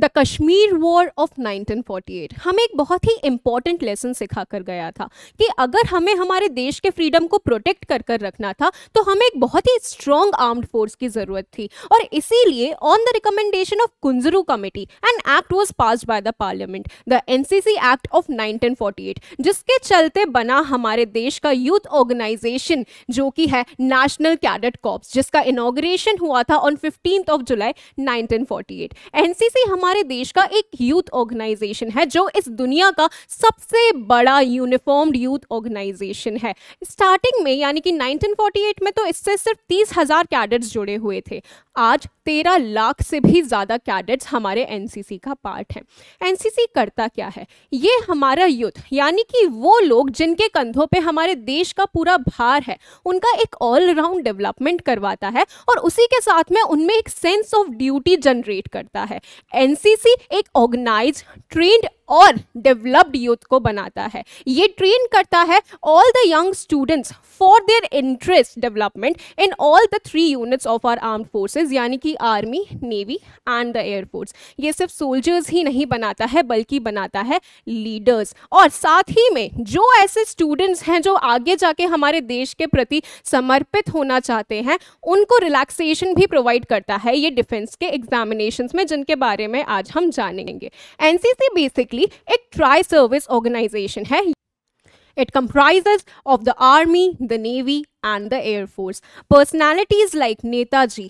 The Kashmir war of 1948 हमें एक बहुत ही इम्पॉर्टेंट लेसन सिखा कर गया था कि अगर हमें हमारे देश के फ्रीडम को प्रोटेक्ट कर कर रखना था तो हमें एक बहुत ही स्ट्रॉन्ग आर्म्ड फोर्स की ज़रूरत थी और इसीलिए on the recommendation of Kunzru committee an act was pass by the parliament the N act of nineteen जिसके चलते बना हमारे देश का यूथ ऑर्गेनाइजेशन जो कि है नेशनल कैडेट कॉप्स जिसका इनाग्रेशन हुआ था on fifteen of July 1948 NCC हम हमारे देश का एक यूथ ऑर्गेनाइजेशन है जो इस दुनिया का सबसे बड़ा यूनिफॉर्म्ड यूथ ऑर्गेनाइजेशन है स्टार्टिंग में यानी कि 1948 में तो इससे सिर्फ तीस हज़ार कैडेट्स जुड़े हुए थे आज तेरह लाख से भी ज़्यादा कैडेट्स हमारे एनसीसी का पार्ट है एनसीसी करता क्या है ये हमारा यूथ यानी कि वो लोग जिनके कंधों पे हमारे देश का पूरा भार है उनका एक ऑलराउंड डेवलपमेंट करवाता है और उसी के साथ में उनमें एक सेंस ऑफ ड्यूटी जनरेट करता है एन एनसीसी एक ऑर्गेनाइज ट्रेंड और डेवलप्ड यूथ को बनाता है ये ट्रेन करता है all the young students for their interest development in all the three units of our armed forces यानी कि army navy and the air force ये सिर्फ सोल्जर्स ही नहीं बनाता है बल्कि बनाता है लीडर्स और साथ ही में जो ऐसे स्टूडेंट्स हैं जो आगे जाके हमारे देश के प्रति समर्पित होना चाहते हैं उनको रिलैक्सेशन भी प्रोवाइड करता है ये डिफेंस के एग्जामिनेशन में जिनके बारे में आज हम जानेंगे एनसीसी बेसिक specifically, एक ट्राई सर्विस ऑर्गेनाइजेशन है It comprises of the army, the navy and the air force. Personalities like Netaji,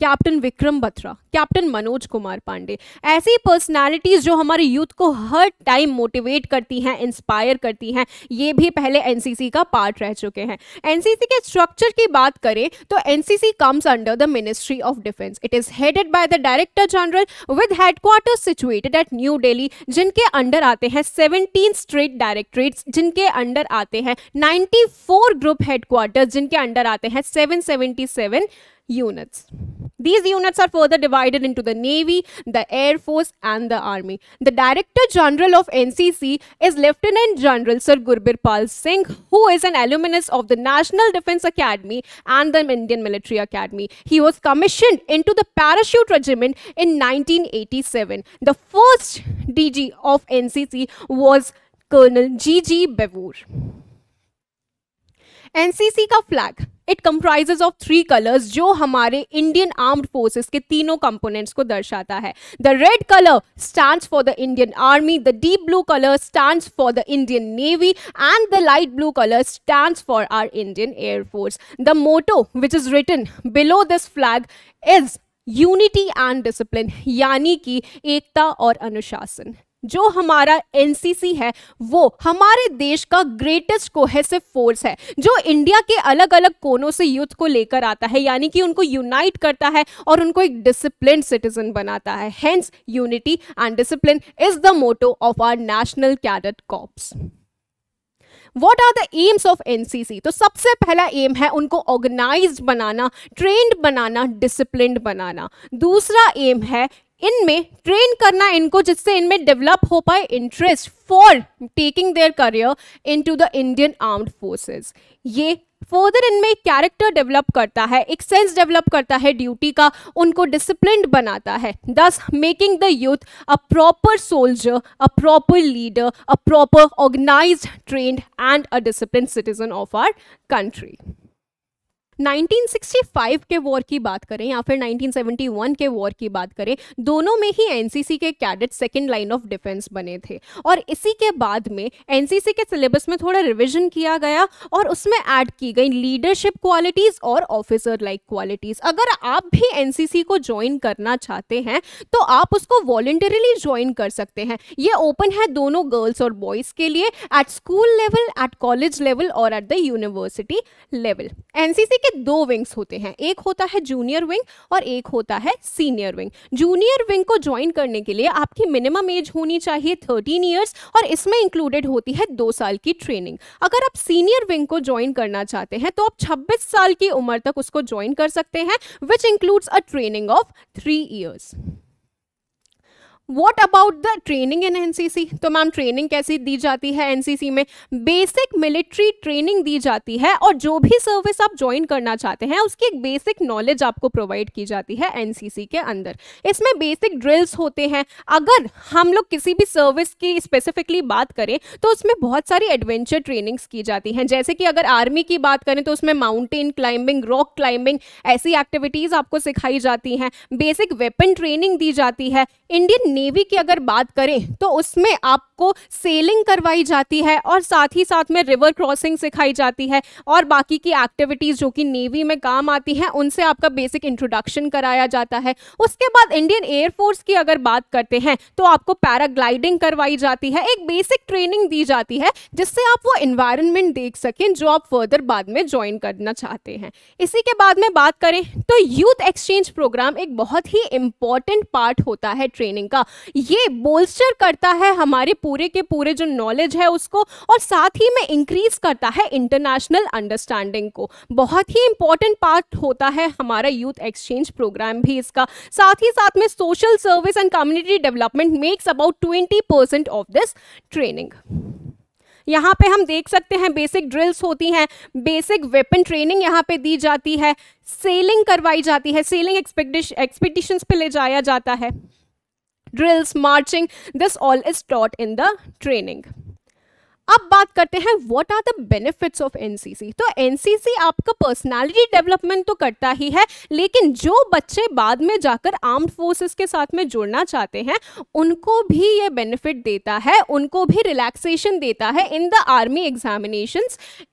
captain Vikram Batra captain Manoj Kumar Pande ऐसी पर्सनालिटीज़ जो हमारे यूथ को हर टाइम मोटिवेट करती हैं इंस्पायर करती हैं ये भी पहले एनसीसी का पार्ट रह चुके हैं एनसीसी के स्ट्रक्चर की बात करें तो NCC comes under the ministry of defence it is headed by the director general with headquarter situated at New Delhi जिनके अंडर आते हैं सेवनटीन स्टेट डायरेक्टरेट्स जिनके अंडर आते हैं नाइन्टी ग्रुप हेडक्वार्टर जिनके अंडर आते हैं seven units These units are further divided into the Navy, the Air Force and the Army. The Director General of NCC is Lieutenant General Sir Pal Singh who is an alumnus of the National Defence Academy and the Indian Military Academy. He was commissioned into the Parachute Regiment in 1987. The first DG of NCC was Colonel G.G. Bevoor. NCC का flag it comprises of three colours जो हमारे Indian armed forces के तीनों components को दर्शाता है the red colour stand for the Indian army the deep blue colour stand for the Indian navy and the light blue colour stand for our Indian air force the motto which is written below this flag is unity and discipline यानी कि एकता और अनुशासन जो हमारा NCC है वो हमारे देश का ग्रेटेस्ट कोहेसिव फोर्स है जो इंडिया के अलग अलग कोनों से यूथ को लेकर आता है यानी कि उनको यूनाइट करता है और उनको एक डिसिप्लिन सिटीजन बनाता है hence unity and discipline is the motto of our national cadet corps what are the aims of C तो सबसे पहला एम है उनको ऑर्गेनाइज बनाना ट्रेंड बनाना डिसिप्लिन बनाना दूसरा एम है इनमें ट्रेन करना इनको जिससे इनमें डेवलप हो पाए interest for taking their career into the Indian armed forces ये फर्दर इनमें कैरेक्टर डेवलप करता है एक सेंस डेवलप करता है ड्यूटी का उनको डिसिप्लिन बनाता है thus making the youth a proper soldier a proper leader a proper organised train and a discipline citizen of our country 1965 के वॉर की बात करें या फिर 1971 के वॉर की बात करें दोनों में ही एनसीसी के cadet second line of defence बने थे और इसी के बाद में एनसीसी के सिलेबस में थोड़ा रिविजन किया गया और उसमें ऐड की गई लीडरशिप क्वालिटीज़ और ऑफिसर लाइक क्वालिटीज़ अगर आप भी एनसीसी को ज्वाइन करना चाहते हैं तो आप उसको वॉलेंटरीली ज्वाइन कर सकते हैं ये ओपन है दोनों गर्ल्स और बॉयज़ के लिए at school level at college level और at the university level NCC के के दो विंग्स होते हैं एक होता है जूनियर विंग और एक होता है सीनियर विंग जूनियर विंग को ज्वाइन करने के लिए आपकी मिनिमम एज होनी चाहिए थर्टीन ईयर्स और इसमें इंक्लूडेड होती है दो साल की ट्रेनिंग अगर आप सीनियर विंग को ज्वाइन करना चाहते हैं तो आप छब्बीस साल की उम्र तक उसको ज्वाइन कर सकते हैं which includes a training of three years what about the training in C तो मैम ट्रेनिंग कैसी दी जाती है सी में बेसिक मिलिट्री ट्रेनिंग दी जाती है और जो भी सर्विस आप ज्वाइन करना चाहते हैं उसकी एक बेसिक नॉलेज आपको प्रोवाइड की जाती है सी के अंदर इसमें बेसिक ड्रिल्स होते हैं अगर हम लोग किसी भी सर्विस की स्पेसिफिकली बात करें तो उसमें बहुत सारी एडवेंचर ट्रेनिंग्स की जाती हैं जैसे कि अगर आर्मी की बात करें तो उसमें माउंटेन क्लाइंबिंग रॉक क्लाइंबिंग ऐसी एक्टिविटीज़ आपको सिखाई जाती हैं बेसिक वेपन ट्रेनिंग दी जाती है इंडियन नेवी की अगर बात करें तो उसमें आपको सेलिंग करवाई जाती है और साथ ही साथ में रिवर क्रॉसिंग सिखाई जाती है और बाकी की एक्टिविटीज़ जो कि नेवी में काम आती हैं उनसे आपका बेसिक इंट्रोडक्शन कराया जाता है उसके बाद इंडियन एयरफोर्स की अगर बात करते हैं तो आपको पैराग्लाइडिंग करवाई जाती है एक बेसिक ट्रेनिंग दी जाती है जिससे आप वो इन्वायरमेंट देख सकें जो आप फर्दर बाद में ज्वाइन करना चाहते हैं इसी के बाद में बात करें तो यूथ एक्सचेंज प्रोग्राम एक बहुत ही इम्पॉर्टेंट पार्ट होता है ट्रेनिंग का ये बोल्स्टर करता है हमारे पूरे के पूरे जो नॉलेज है उसको और साथ ही में इंक्रीज करता है इंटरनेशनल अंडरस्टैंडिंग को बहुत ही इंपॉर्टेंट पार्ट होता है हमारा यूथ एक्सचेंज प्रोग्राम भी इसका साथ ही साथ में social service and community development makes about twenty percent of this training यहाँ पे हम देख सकते हैं बेसिक ड्रिल्स होती हैं बेसिक वेपन ट्रेनिंग यहाँ पे दी जाती है सेलिंग करवाई जाती है सेलिंग एक्सपेक्टिशंस पे ले जाया जाता है drills, marching. This all is taught in the training. अब बात करते हैं what are the benefits of NCC तो एनसीसी आपका पर्सनालिटी डेवलपमेंट तो करता ही है लेकिन जो बच्चे बाद में जाकर आर्म्ड फोर्सेस के साथ में जुड़ना चाहते हैं उनको भी ये बेनिफिट देता है उनको भी रिलैक्सेशन देता है in the army examination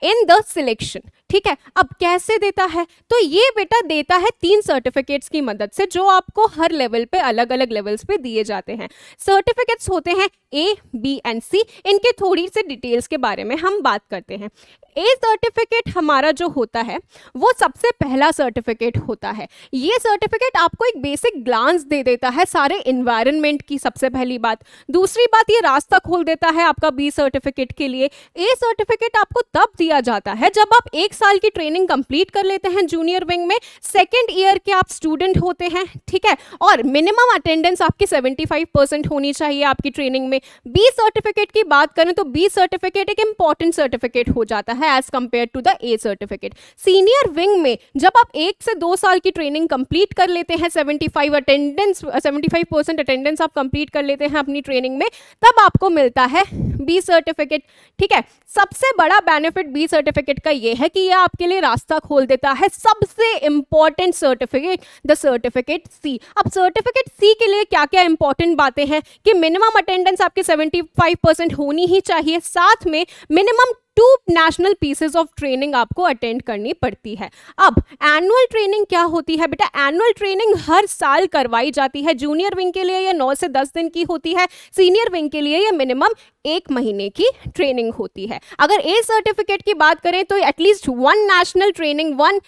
in the selection ठीक है अब कैसे देता है तो ये बेटा देता है तीन सर्टिफिकेट्स की मदद से जो आपको हर लेवल पे अलग अलग लेवल्स पे दिए जाते हैं सर्टिफिकेट्स होते हैं ए बी एंड सी इनके थोड़ी सी डिटेल डिटेल्स के बारे में हम बात करते हैं ए सर्टिफिकेट हमारा जो होता है वो सबसे पहला सर्टिफिकेट होता है ये सर्टिफिकेट आपको एक बेसिक ग्लांस दे देता है सारे इन्वायरमेंट की सबसे पहली बात दूसरी बात ये रास्ता खोल देता है आपका बी सर्टिफिकेट के लिए ए सर्टिफिकेट आपको तब दिया जाता है जब आप एक साल की ट्रेनिंग कंप्लीट कर लेते हैं जूनियर विंग में सेकेंड ईयर के आप स्टूडेंट होते हैं ठीक है और मिनिमम अटेंडेंस आपकी सेवेंटी परसेंट होनी चाहिए आपकी ट्रेनिंग में बी सर्टिफिकेट की बात करें तो बी सर्टिफिकेट एक इंपॉर्टेंट सर्टिफिकेट हो जाता है है as compare to the A certificate senior wing में जब आप एक से दो साल की ट्रेनिंग कंप्लीट कर लेते हैं 75 अटेंडेंस 75 परसेंट अटेंडेंस आप कंप्लीट कर लेते हैं अपनी ट्रेनिंग में तब आपको मिलता है बी सर्टिफिकेट ठीक है सबसे बड़ा बेनिफिट बी सर्टिफिकेट का यह है कि यह आपके लिए रास्ता खोल देता है सबसे important certificate the certificate C अब सर्टिफिकेट सी के लिए क्या क्या इंपॉर्टेंट बातें हैं कि मिनिमम अटेंडेंस आपकी 75 परसेंट होनी ही चाहिए साथ में minimum two national pieces of training आपको अटेंड करनी पड़ती है अब एनुअल ट्रेनिंग क्या होती है बेटा एनुअल ट्रेनिंग हर साल करवाई जाती है जूनियर विंग के लिए यह नौ से दस दिन की होती है सीनियर विंग के लिए यह मिनिमम एक महीने की ट्रेनिंग होती है अगर ए सर्टिफिकेट की बात करें तो at least one national training one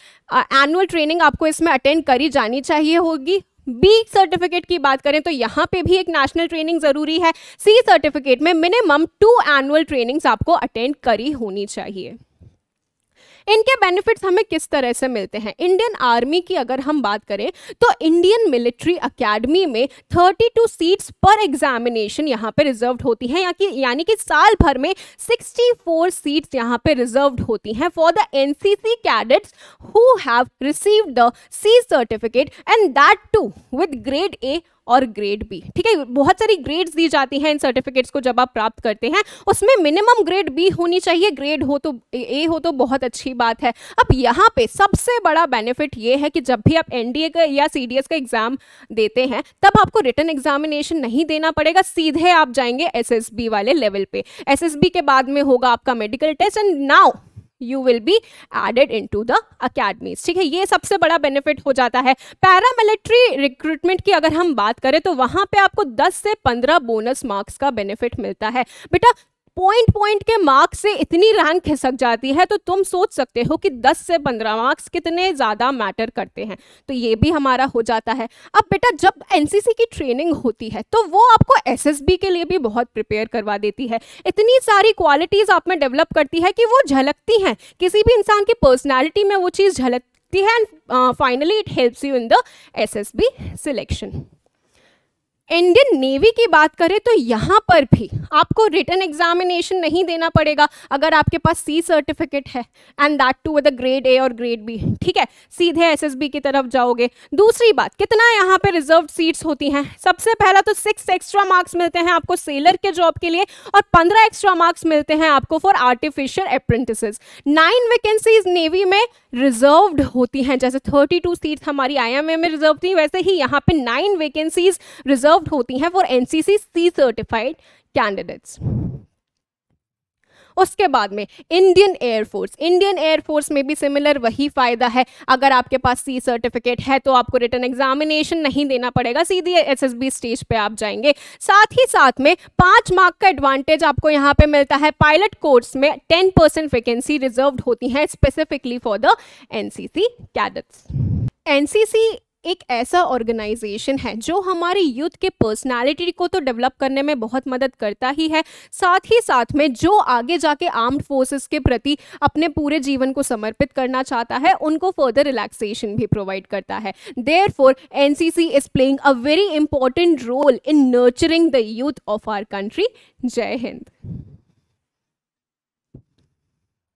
annual training आपको इसमें अटेंड करी जानी चाहिए होगी बी सर्टिफिकेट की बात करें तो यहां पे भी एक नेशनल ट्रेनिंग जरूरी है सी सर्टिफिकेट में मिनिमम टू एनुअल ट्रेनिंग्स आपको अटेंड करी होनी चाहिए इनके बेनिफिट्स हमें किस तरह से मिलते हैं इंडियन आर्मी की अगर हम बात करें तो इंडियन मिलिट्री अकेडमी में 32 सीट्स पर एग्जामिनेशन यहाँ पे रिजर्व होती हैं या कि यानी कि साल भर में 64 सीट्स यहाँ पे रिजर्व होती हैं for the N C C cadets who have receive the C certificate and that too with grade A और ग्रेड बी ठीक है बहुत सारी ग्रेड्स दी जाती हैं इन सर्टिफिकेट्स को जब आप प्राप्त करते हैं उसमें मिनिमम ग्रेड बी होनी चाहिए ग्रेड हो तो ए हो तो बहुत अच्छी बात है अब यहाँ पे सबसे बड़ा बेनिफिट ये है कि जब भी आप एन का या सी का एग्जाम देते हैं तब आपको रिटर्न एग्जामिनेशन नहीं देना पड़ेगा सीधे आप जाएंगे एस वाले लेवल पे एस के बाद में होगा आपका medical test and now you will be added into the academies ठीक है ये सबसे बड़ा बेनिफिट हो जाता है पैरामिलिट्री रिक्रूटमेंट की अगर हम बात करें तो वहां पे आपको 10 से 15 बोनस मार्क्स का बेनिफिट मिलता है बेटा पॉइंट पॉइंट के मार्क्स से इतनी रैंक खिसक जाती है तो तुम सोच सकते हो कि 10 से 15 मार्क्स कितने ज़्यादा मैटर करते हैं तो ये भी हमारा हो जाता है अब बेटा जब एनसीसी की ट्रेनिंग होती है तो वो आपको एसएसबी के लिए भी बहुत प्रिपेयर करवा देती है इतनी सारी क्वालिटीज़ आप में डेवलप करती है कि वो झलकती हैं किसी भी इंसान की पर्सनैलिटी में वो चीज़ झलकती है and finally it helps you in the S S B selection Indian navy की बात करें तो यहाँ पर भी आपको रिटर्न एग्जामिनेशन नहीं देना पड़ेगा अगर आपके पास सी सर्टिफिकेट है and that too with grade A और ग्रेड बी ठीक है सीधे एसएसबी की तरफ जाओगे दूसरी बात कितना यहाँ पे रिजर्व सीट्स होती हैं सबसे पहला तो सिक्स एक्स्ट्रा मार्क्स मिलते हैं आपको सेलर के जॉब के लिए और पंद्रह एक्स्ट्रा मार्क्स मिलते हैं आपको for artificial apprentice nine vacancies navy में रिजर्व होती हैं जैसे थर्टी टू सीट्स हमारी आई में रिजर्व थी वैसे ही यहाँ पे नाइन वैकेंसीज रिजर्व रिजर्व होती हैं for N C certified candidates उसके बाद में इंडियन एयरफोर्स इंडियन एयरफोर्स में भी सिमिलर वही फ़ायदा है अगर आपके पास सी सर्टिफिकेट है तो आपको रिटर्न एग्जामिनेशन नहीं देना पड़ेगा सीधी एसएसबी स्टेज पे आप जाएंगे साथ ही साथ में पांच मार्क का एडवांटेज आपको यहां पे मिलता है पायलट कोर्स में टेन परसेंट वैकेंसी रिजर्व होती है specifically for the NCC cadets NCC एक ऐसा ऑर्गेनाइजेशन है जो हमारे यूथ के पर्सनालिटी को तो डेवलप करने में बहुत मदद करता ही है साथ ही साथ में जो आगे जाके आर्म्ड फोर्सेस के प्रति अपने पूरे जीवन को समर्पित करना चाहता है उनको फर्दर रिलैक्सेशन भी प्रोवाइड करता है therefore N C C is playing a very important role in nurturing the youth of our country जय हिंद